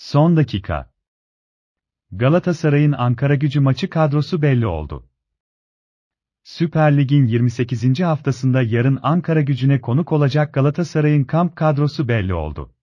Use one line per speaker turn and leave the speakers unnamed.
Son dakika. Galatasaray'ın Ankara gücü maçı kadrosu belli oldu. Süper Lig'in 28. haftasında yarın Ankara gücüne konuk olacak Galatasaray'ın kamp kadrosu belli oldu.